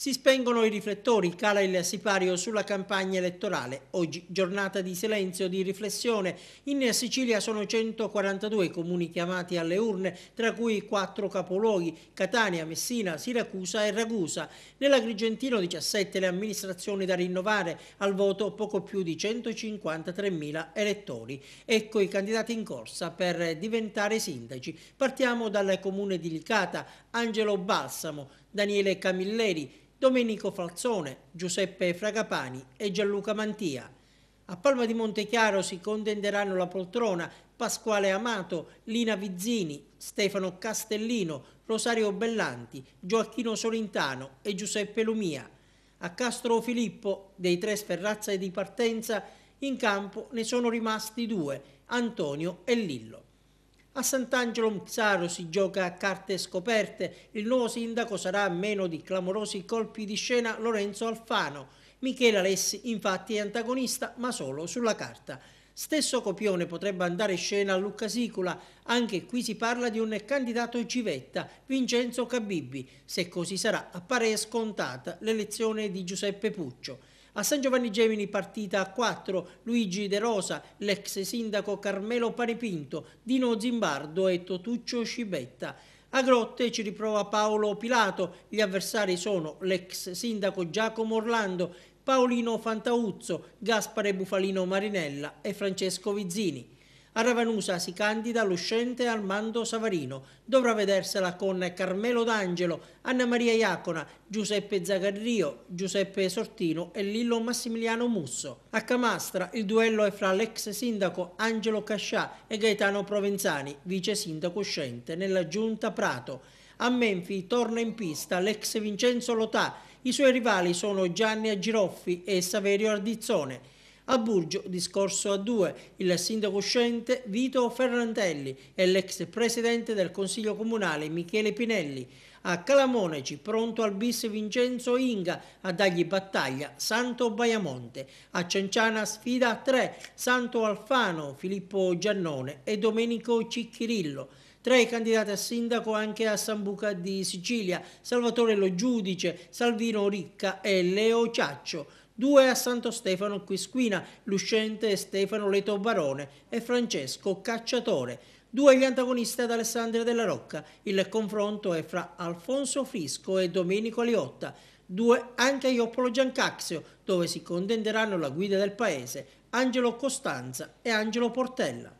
Si spengono i riflettori, cala il sipario sulla campagna elettorale. Oggi giornata di silenzio, di riflessione. In Sicilia sono 142 i comuni chiamati alle urne, tra cui quattro capoluoghi, Catania, Messina, Siracusa e Ragusa. Nell'Agrigentino 17 le amministrazioni da rinnovare, al voto poco più di 153.000 elettori. Ecco i candidati in corsa per diventare sindaci. Partiamo dal comune di Licata, Angelo Balsamo, Daniele Camilleri, Domenico Falzone, Giuseppe Fragapani e Gianluca Mantia. A Palma di Montechiaro si contenderanno la poltrona Pasquale Amato, Lina Vizzini, Stefano Castellino, Rosario Bellanti, Gioacchino Solintano e Giuseppe Lumia. A Castro Filippo, dei tre sferrazze di partenza, in campo ne sono rimasti due, Antonio e Lillo. A Sant'Angelo Mzzaro si gioca a carte scoperte. Il nuovo sindaco sarà a meno di clamorosi colpi di scena Lorenzo Alfano. Michela Alessi infatti è antagonista ma solo sulla carta. Stesso copione potrebbe andare in scena a Lucca Sicula, anche qui si parla di un candidato civetta, Vincenzo Cabibbi. Se così sarà, appare scontata l'elezione di Giuseppe Puccio. A San Giovanni Gemini partita a 4 Luigi De Rosa, l'ex sindaco Carmelo Panepinto, Dino Zimbardo e Totuccio Scibetta. A Grotte ci riprova Paolo Pilato, gli avversari sono l'ex sindaco Giacomo Orlando, Paolino Fantauzzo, Gaspare Bufalino Marinella e Francesco Vizzini. A Ravanusa si candida l'uscente Armando Savarino. Dovrà vedersela con Carmelo D'Angelo, Anna Maria Iacona, Giuseppe Zagarrio, Giuseppe Sortino e Lillo Massimiliano Musso. A Camastra il duello è fra l'ex sindaco Angelo Cascià e Gaetano Provenzani, vice sindaco uscente nella giunta Prato. A Menfi torna in pista l'ex Vincenzo Lotà. I suoi rivali sono Gianni Agiroffi e Saverio Ardizzone. A Burgio, discorso a due, il sindaco uscente Vito Ferrantelli e l'ex presidente del Consiglio Comunale Michele Pinelli. A Calamoneci, pronto al bis Vincenzo Inga, a dargli battaglia Santo Baiamonte. A Cenciana sfida a tre, Santo Alfano, Filippo Giannone e Domenico Cicchirillo. Tra i candidati a sindaco anche a Sambuca di Sicilia, Salvatore Lo Giudice, Salvino Ricca e Leo Ciaccio. Due a Santo Stefano Quisquina, l'uscente Stefano Leto Barone e Francesco Cacciatore. Due gli antagonisti ad Alessandria della Rocca. Il confronto è fra Alfonso Frisco e Domenico Aliotta. Due anche a Ioppolo Giancaxio, dove si contenderanno la guida del paese, Angelo Costanza e Angelo Portella.